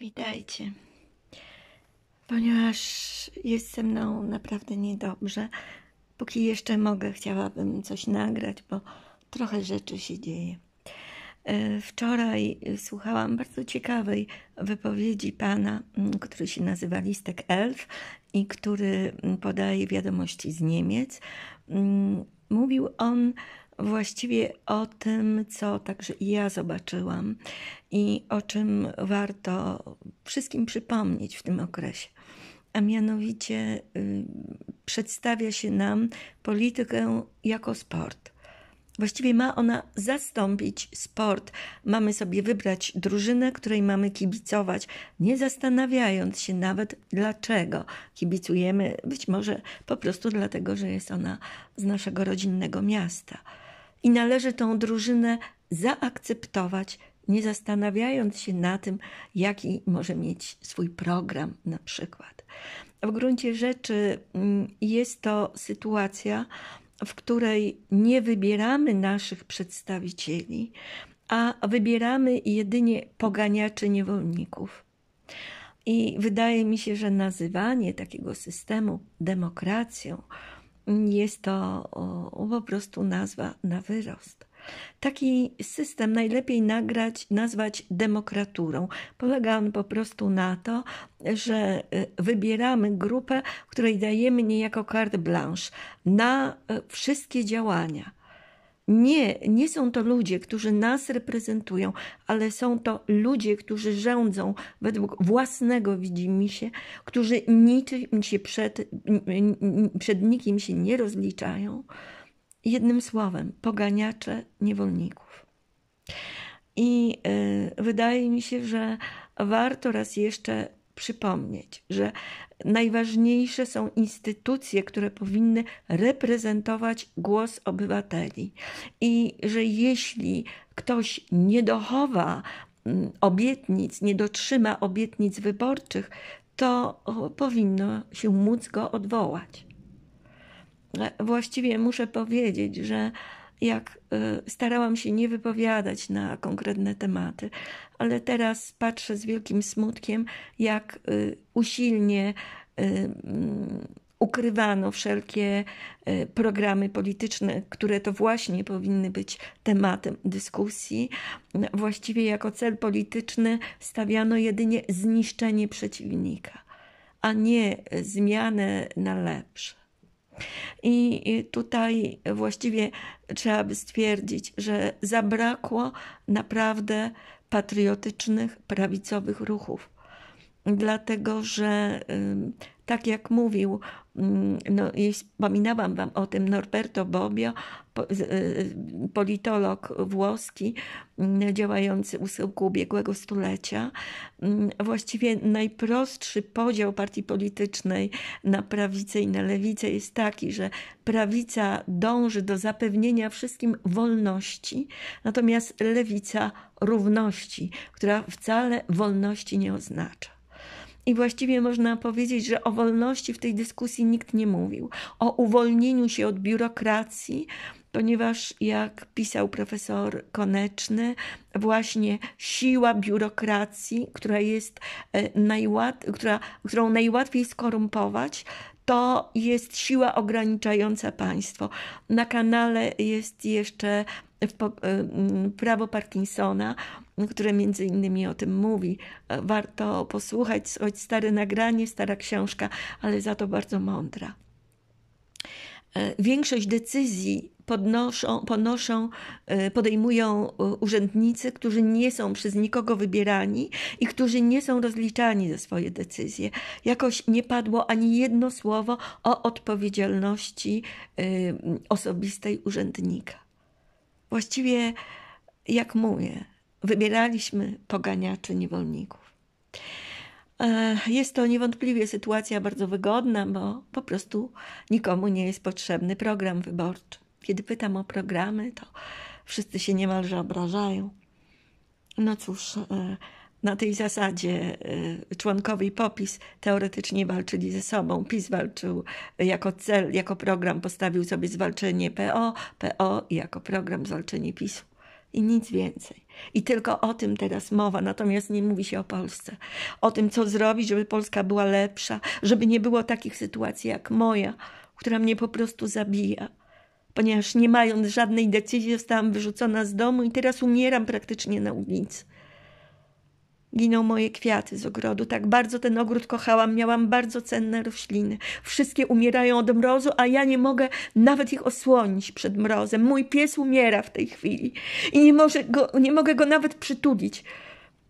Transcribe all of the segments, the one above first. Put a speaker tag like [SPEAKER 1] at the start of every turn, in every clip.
[SPEAKER 1] Witajcie. Ponieważ jest ze mną naprawdę niedobrze, póki jeszcze mogę, chciałabym coś nagrać, bo trochę rzeczy się dzieje. E, wczoraj słuchałam bardzo ciekawej wypowiedzi pana, który się nazywa Listek Elf i który podaje wiadomości z Niemiec. Mówił on właściwie o tym, co także i ja zobaczyłam i o czym warto wszystkim przypomnieć w tym okresie. A mianowicie y, przedstawia się nam politykę jako sport. Właściwie ma ona zastąpić sport. Mamy sobie wybrać drużynę, której mamy kibicować, nie zastanawiając się nawet dlaczego kibicujemy. Być może po prostu dlatego, że jest ona z naszego rodzinnego miasta i należy tą drużynę zaakceptować, nie zastanawiając się na tym, jaki może mieć swój program na przykład. W gruncie rzeczy mm, jest to sytuacja, w której nie wybieramy naszych przedstawicieli, a wybieramy jedynie poganiaczy niewolników. I wydaje mi się, że nazywanie takiego systemu demokracją jest to po prostu nazwa na wyrost. Taki system najlepiej nagrać, nazwać demokraturą. Polega on po prostu na to, że y, wybieramy grupę, której dajemy niejako carte blanche na y, wszystkie działania. Nie, nie są to ludzie, którzy nas reprezentują, ale są to ludzie, którzy rządzą według własnego widzimisię, którzy niczym się przed, przed nikim się nie rozliczają. Jednym słowem, poganiacze niewolników. I e, wydaje mi się, że warto raz jeszcze przypomnieć, że najważniejsze są instytucje, które powinny reprezentować głos obywateli. I że jeśli ktoś nie dochowa mm, obietnic, nie dotrzyma obietnic wyborczych, to powinno się móc go odwołać. E, właściwie muszę powiedzieć, że jak y, starałam się nie wypowiadać na konkretne tematy, ale teraz patrzę z wielkim smutkiem, jak y, usilnie y, mm, ukrywano wszelkie programy polityczne, które to właśnie powinny być tematem dyskusji. Właściwie jako cel polityczny stawiano jedynie zniszczenie przeciwnika, a nie zmianę na lepsze. I tutaj właściwie trzeba by stwierdzić, że zabrakło naprawdę patriotycznych, prawicowych ruchów, dlatego że tak jak mówił, mm, no, wspominałam wam o tym Norberto Bobbio, y, politolog włoski mm, działający u schyłku ubiegłego stulecia. Mm, właściwie najprostszy podział partii politycznej na prawicę i na lewicę jest taki, że prawica dąży do zapewnienia wszystkim wolności, natomiast lewica równości, która wcale wolności nie oznacza. I właściwie można powiedzieć, że o wolności w tej dyskusji nikt nie mówił, o uwolnieniu się od biurokracji, ponieważ jak pisał profesor Koneczny, właśnie siła biurokracji, która jest e, najłat, która, którą najłatwiej skorumpować, to jest siła ograniczająca państwo. Na kanale jest jeszcze e, prawo Parkinsona, które między innymi o tym mówi. E, warto posłuchać, choć stare nagranie, stara książka, ale za to bardzo mądra. E, większość decyzji podnoszą, ponoszą, e, podejmują urzędnicy, którzy nie są przez nikogo wybierani i którzy nie są rozliczani za swoje decyzje. Jakoś nie padło ani jedno słowo o odpowiedzialności osobistej urzędnika. Właściwie, jak mówię, wybieraliśmy poganiaczy niewolników. E, jest to niewątpliwie sytuacja bardzo wygodna, bo po prostu nikomu nie jest potrzebny program wyborczy. Kiedy pytam o programy, to wszyscy się niemalże obrażają. No cóż, e, na tej zasadzie e, członkowie POPIS teoretycznie walczyli ze sobą. PiS walczył jako cel, jako program postawił sobie zwalczenie PO, PO jako program zwalczenie PiSu i nic więcej. I tylko o tym teraz mowa, natomiast nie mówi się o Polsce. O tym, co zrobić, żeby Polska była lepsza, żeby nie było takich sytuacji jak moja, która mnie po prostu zabija. Ponieważ nie mając żadnej decyzji, zostałam wyrzucona z domu i teraz umieram praktycznie na ulicy. Giną moje kwiaty z ogrodu. Tak bardzo ten ogród kochałam, miałam bardzo cenne rośliny. Wszystkie umierają od mrozu, a ja nie mogę nawet ich osłonić przed mrozem. Mój pies umiera w tej chwili i nie, może go, nie mogę go nawet przytulić.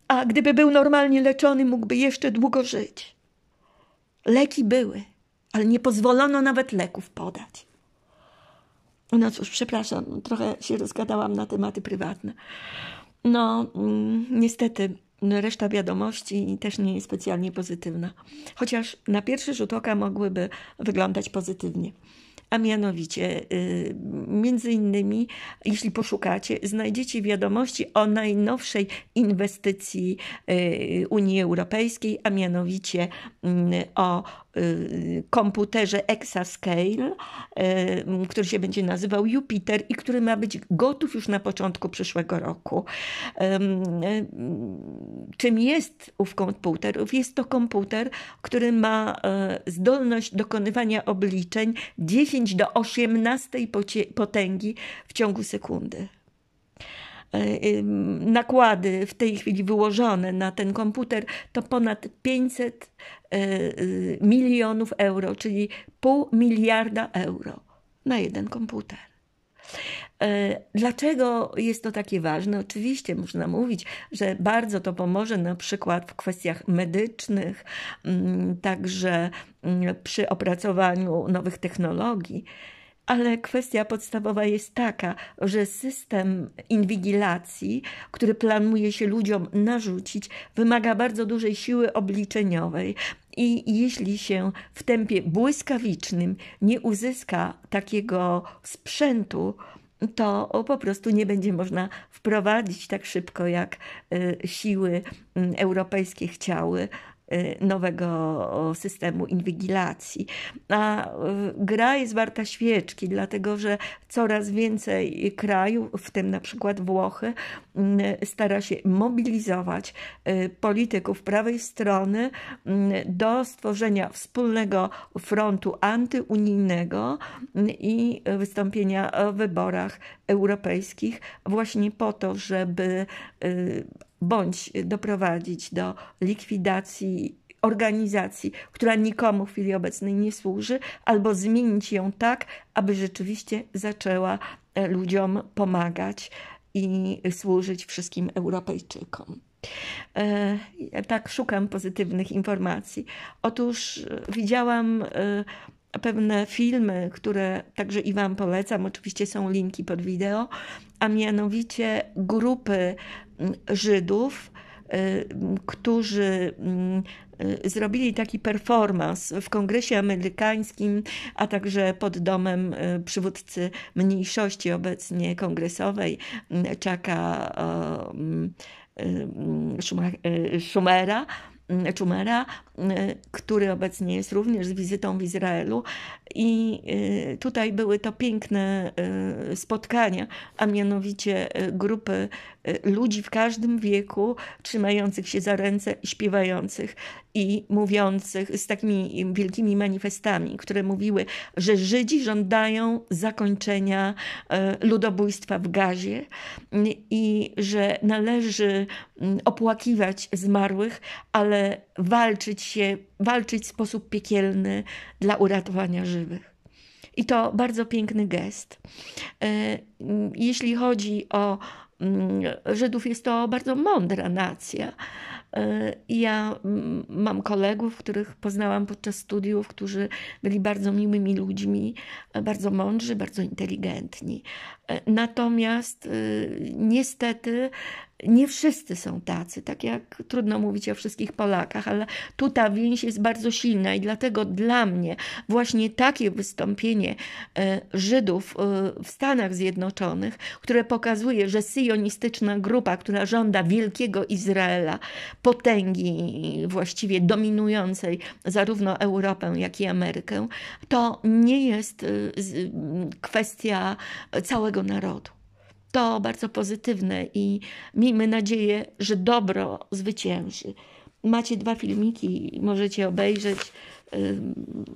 [SPEAKER 1] A gdyby był normalnie leczony, mógłby jeszcze długo żyć. Leki były, ale nie pozwolono nawet leków podać. No cóż, przepraszam, trochę się rozgadałam na tematy prywatne. No, mm, niestety no, reszta wiadomości też nie jest specjalnie pozytywna, chociaż na pierwszy rzut oka mogłyby wyglądać pozytywnie. A mianowicie, y, między innymi, jeśli poszukacie, znajdziecie wiadomości o najnowszej inwestycji y, Unii Europejskiej, a mianowicie mm, o Y, y, komputerze Exascale, y, który się będzie nazywał Jupiter i który ma być gotów już na początku przyszłego roku. Czym jest ów komputer? Jest to komputer, który ma zdolność dokonywania obliczeń 10 do 18 potęgi w ciągu sekundy. E, nakłady w tej chwili wyłożone na ten komputer to ponad 500 e, y, milionów euro, czyli pół miliarda euro na jeden komputer. E, dlaczego jest to takie ważne? Oczywiście można mówić, że bardzo to pomoże na przykład w kwestiach medycznych, mm, także mm, przy opracowaniu nowych technologii ale kwestia podstawowa jest taka, że system inwigilacji, który planuje się ludziom narzucić, wymaga bardzo dużej siły obliczeniowej. I jeśli się w tempie błyskawicznym nie uzyska takiego sprzętu, to po prostu nie będzie można wprowadzić tak szybko, jak y, siły mm, europejskie chciały Y, nowego systemu inwigilacji. A y, gra jest warta świeczki, dlatego że coraz więcej krajów, w tym na przykład Włochy, y, stara się mobilizować polityków prawej strony do stworzenia wspólnego frontu antyunijnego i wystąpienia w wyborach europejskich właśnie po to, żeby bądź doprowadzić do likwidacji organizacji, która nikomu w chwili obecnej nie służy, albo zmienić ją tak, aby rzeczywiście zaczęła e, ludziom pomagać i służyć wszystkim Europejczykom. E, ja tak szukam pozytywnych informacji. Otóż e, widziałam pewne filmy, które także i Wam polecam, oczywiście są linki pod wideo, a mianowicie grupy mm, Żydów, y, którzy mm, y, zrobili taki performance w Kongresie Amerykańskim, a także pod domem y, przywódcy mniejszości obecnie kongresowej, mm, Chucka Schumera. Schumera, Y, który obecnie jest również z wizytą w Izraelu. I y, tutaj były to piękne y, spotkania, a mianowicie grupy ludzi w każdym wieku, trzymających się za ręce, śpiewających i mówiących z takimi wielkimi manifestami, które mówiły, że Żydzi żądają zakończenia ludobójstwa w gazie i że należy mm, opłakiwać zmarłych, ale walczyć się walczyć w sposób piekielny dla uratowania żywych. I to bardzo piękny gest. E, jeśli chodzi o mm, Żydów, jest to bardzo mądra nacja. E, ja mm, mam kolegów, których poznałam podczas studiów, którzy byli bardzo miłymi ludźmi, e, bardzo mądrzy, bardzo inteligentni. Natomiast niestety nie wszyscy są tacy, tak jak trudno mówić o wszystkich Polakach, ale tu ta więź jest bardzo silna i dlatego dla mnie właśnie takie wystąpienie e, Żydów e, w Stanach Zjednoczonych, które pokazuje, że syjonistyczna grupa, która żąda wielkiego Izraela, potęgi właściwie dominującej zarówno Europę, jak i Amerykę, to nie jest e, kwestia całego narodu to bardzo pozytywne i miejmy nadzieję, że dobro zwycięży. Macie dwa filmiki, możecie obejrzeć.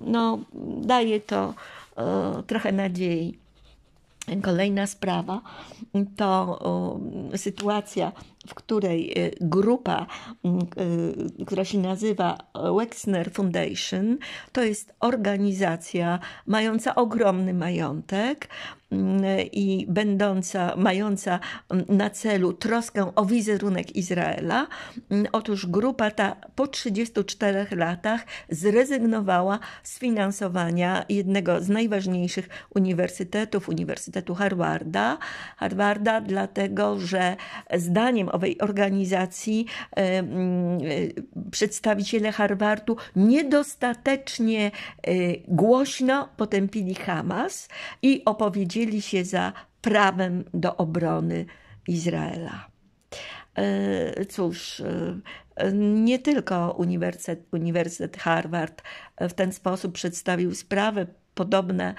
[SPEAKER 1] No, daje to e, trochę nadziei. Kolejna sprawa to sytuacja w której y, grupa, mm, y, która się nazywa Wexner Foundation, to jest organizacja mająca ogromny majątek mm, i będąca, mająca mm, na celu troskę o wizerunek Izraela. Otóż grupa ta po 34 latach zrezygnowała z finansowania jednego z najważniejszych uniwersytetów, Uniwersytetu Harvarda, Harvarda dlatego, że zdaniem owej organizacji e, e, przedstawiciele Harvardu niedostatecznie e, głośno potępili Hamas i opowiedzieli się za prawem do obrony Izraela. Cóż, nie tylko Uniwersytet, Uniwersytet Harvard w ten sposób przedstawił sprawę, podobne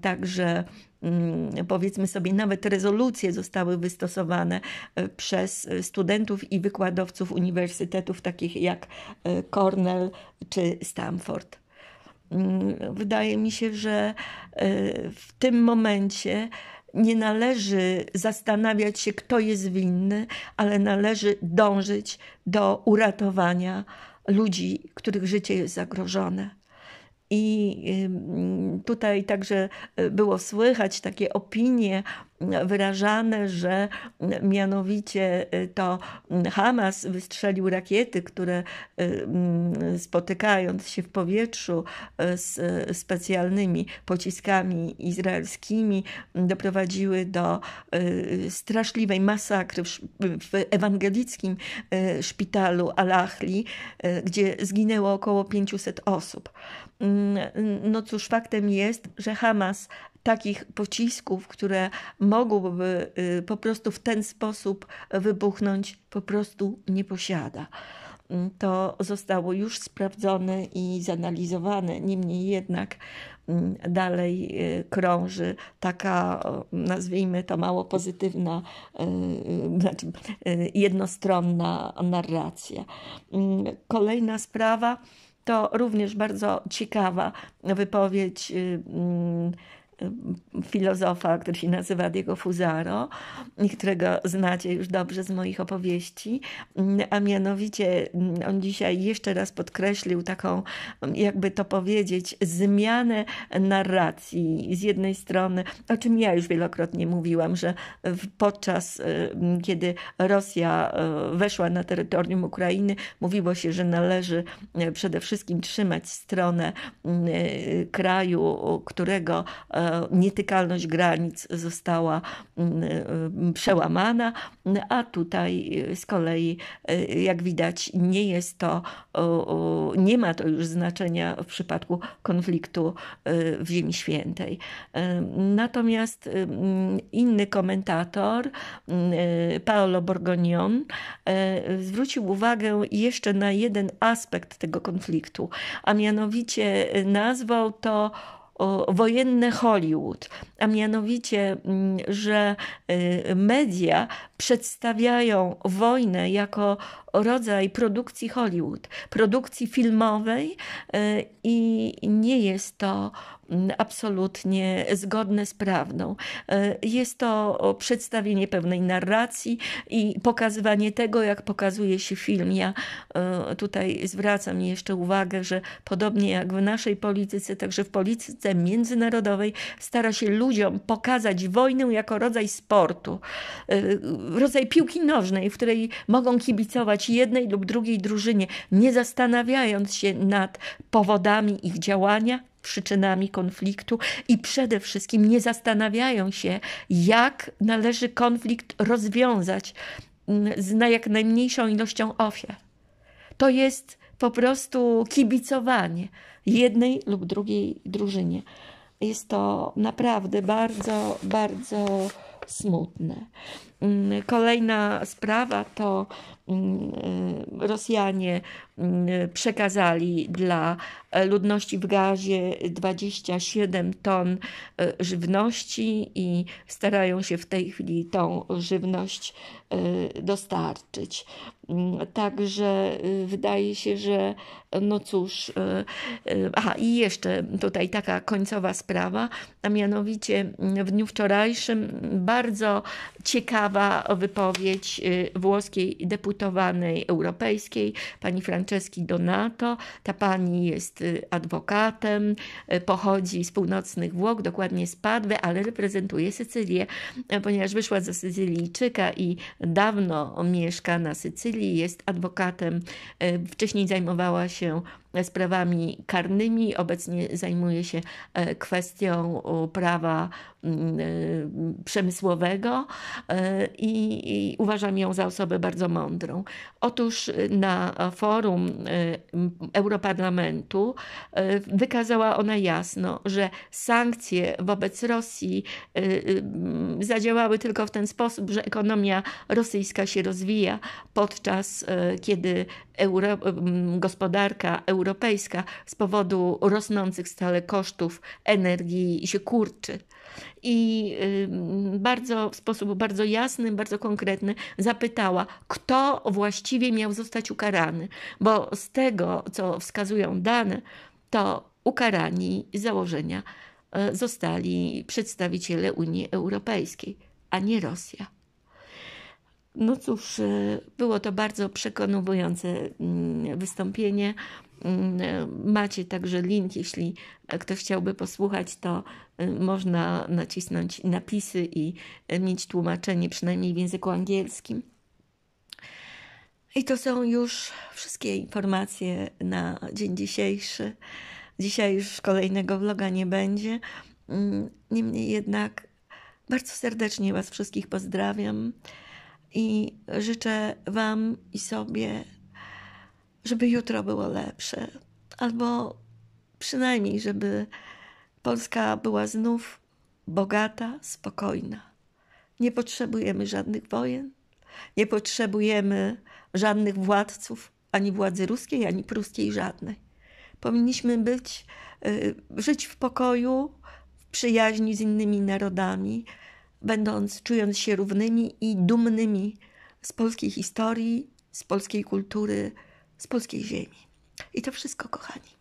[SPEAKER 1] także Mm, powiedzmy sobie, nawet rezolucje zostały wystosowane e, przez e, studentów i wykładowców uniwersytetów takich jak e, Cornell czy Stanford. Mm, wydaje mi się, że w tym momencie nie należy zastanawiać się, kto jest winny, ale należy dążyć do uratowania ludzi, których życie jest zagrożone. I tutaj także y, było słychać takie opinie wyrażane, że mianowicie y, to mm, Hamas wystrzelił rakiety, które y, mm, spotykając się w powietrzu y, z specjalnymi pociskami izraelskimi, mm, doprowadziły do straszliwej masakry w ewangelickim szpitalu Al-Ahli, gdzie zginęło około 500 osób. No cóż, faktem jest, że Hamas takich pocisków, które mogłyby y, po prostu w ten sposób wybuchnąć, po prostu nie posiada. Mm, to zostało już sprawdzone i zanalizowane, niemniej jednak mm, dalej y, krąży taka, nazwijmy to mało pozytywna, y, znaczy jednostronna narracja. Mm, kolejna sprawa to również bardzo ciekawa wypowiedź filozofa, który się nazywa Diego Fuzaro, którego znacie już dobrze z moich opowieści, a mianowicie mm, on dzisiaj jeszcze raz podkreślił taką, jakby to powiedzieć, zmianę narracji. Z jednej strony, o czym ja już wielokrotnie mówiłam, że podczas, y, kiedy Rosja y, weszła na terytorium Ukrainy, mówiło się, że należy y, przede wszystkim trzymać stronę kraju, którego nietykalność granic została mm, mm, przełamana, a tutaj y, z kolei, y, jak widać, nie jest to, nie ma to już znaczenia w przypadku konfliktu y, w Ziemi Świętej. Natomiast mm, inny komentator, Paolo Borgonion, zwrócił uwagę jeszcze na jeden aspekt tego konfliktu, a mianowicie nazwał to wojenne Hollywood, a mianowicie, mm, że y, media przedstawiają wojnę jako rodzaj produkcji Hollywood, produkcji filmowej y, i nie jest to Mm, absolutnie zgodne z prawdą. E, jest to przedstawienie pewnej narracji i pokazywanie tego, jak pokazuje się film. Ja e, tutaj zwracam jeszcze uwagę, że podobnie jak w naszej polityce, także w polityce międzynarodowej stara się ludziom pokazać wojnę jako rodzaj sportu, e, rodzaj piłki nożnej, w której mogą kibicować jednej lub drugiej drużynie, nie zastanawiając się nad powodami ich działania przyczynami konfliktu i przede wszystkim nie zastanawiają się, jak należy konflikt rozwiązać mm, z na jak najmniejszą ilością ofiar. To jest po prostu kibicowanie jednej lub drugiej drużynie. Jest to naprawdę bardzo, bardzo smutne. Mm, kolejna sprawa to mm, y, Rosjanie mm, przekazali dla ludności w gazie 27 ton y, żywności i starają się w tej chwili tą żywność y, dostarczyć. Także wydaje się, że no cóż, a i jeszcze tutaj taka końcowa sprawa, a mianowicie w dniu wczorajszym bardzo ciekawa ciekawa wypowiedź y, włoskiej deputowanej europejskiej, pani Franceski Donato. Ta pani jest y, adwokatem, y, pochodzi z północnych Włoch, dokładnie z Padwy, ale reprezentuje Sycylię, e, ponieważ wyszła ze Sycylijczyka i dawno mieszka na Sycylii, jest adwokatem, e, wcześniej zajmowała się sprawami karnymi, obecnie zajmuje się e, kwestią prawa mm, e, przemysłowego e, i, uważam ją za osobę bardzo mądrą. Otóż na forum Europarlamentu wykazała ona jasno, że sankcje wobec Rosji zadziałały tylko w ten sposób, że ekonomia rosyjska się rozwija, podczas kiedy euro, gospodarka europejska Europejska z powodu rosnących stale kosztów energii się kurczy. I bardzo, w sposób bardzo jasny, bardzo konkretny zapytała, kto właściwie miał zostać ukarany, bo z tego, co wskazują dane, to ukarani z założenia e, zostali przedstawiciele Unii Europejskiej, a nie Rosja. No cóż, e, było to bardzo przekonujące mm, wystąpienie. Mm, e, macie także link, jeśli ktoś chciałby posłuchać, to y, można nacisnąć napisy i y, mieć tłumaczenie, przynajmniej w języku angielskim. I to są już wszystkie informacje na dzień dzisiejszy. Dzisiaj już kolejnego vloga nie będzie. Mm, niemniej jednak bardzo serdecznie Was wszystkich pozdrawiam i życzę Wam i sobie żeby jutro było lepsze, albo przynajmniej, żeby Polska była znów bogata, spokojna. Nie potrzebujemy żadnych wojen, nie potrzebujemy żadnych władców, ani władzy ruskiej, ani pruskiej żadnej. Powinniśmy być, y, żyć w pokoju, w przyjaźni z innymi narodami, będąc, czując się równymi i dumnymi z polskiej historii, z polskiej kultury, z polskiej ziemi. I to wszystko, kochani.